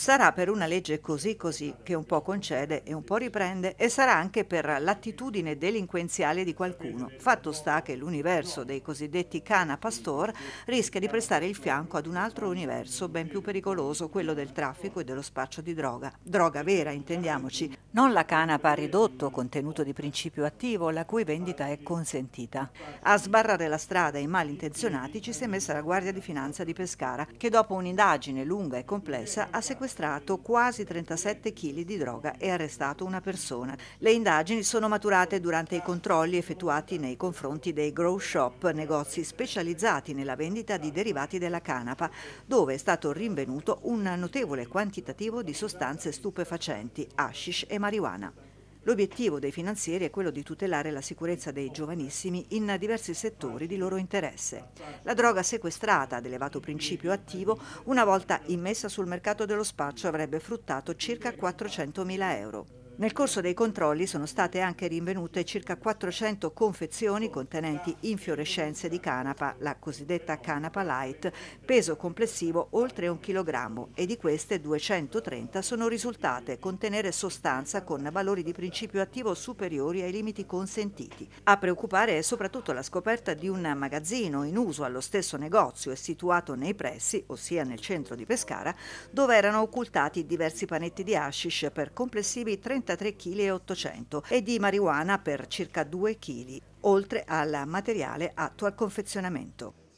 sarà per una legge così così che un po' concede e un po' riprende e sarà anche per l'attitudine delinquenziale di qualcuno. Fatto sta che l'universo dei cosiddetti cana pastor rischia di prestare il fianco ad un altro universo ben più pericoloso, quello del traffico e dello spaccio di droga. Droga vera, intendiamoci, non la canapa ridotto, contenuto di principio attivo, la cui vendita è consentita. A sbarrare la strada ai malintenzionati ci si è messa la Guardia di Finanza di Pescara, che dopo un'indagine lunga e complessa ha sequestrato sequestrato quasi 37 kg di droga e arrestato una persona. Le indagini sono maturate durante i controlli effettuati nei confronti dei grow shop, negozi specializzati nella vendita di derivati della canapa, dove è stato rinvenuto un notevole quantitativo di sostanze stupefacenti, hashish e marijuana. L'obiettivo dei finanzieri è quello di tutelare la sicurezza dei giovanissimi in diversi settori di loro interesse. La droga sequestrata ad elevato principio attivo, una volta immessa sul mercato dello spaccio, avrebbe fruttato circa 400.000 euro. Nel corso dei controlli sono state anche rinvenute circa 400 confezioni contenenti infiorescenze di canapa, la cosiddetta canapa light, peso complessivo oltre un chilogrammo e di queste 230 sono risultate contenere sostanza con valori di principio attivo superiori ai limiti consentiti. A preoccupare è soprattutto la scoperta di un magazzino in uso allo stesso negozio e situato nei pressi, ossia nel centro di Pescara, dove erano occultati diversi panetti di hashish per complessivi 30 33,8 kg e di marijuana per circa 2 kg, oltre al materiale atto al confezionamento.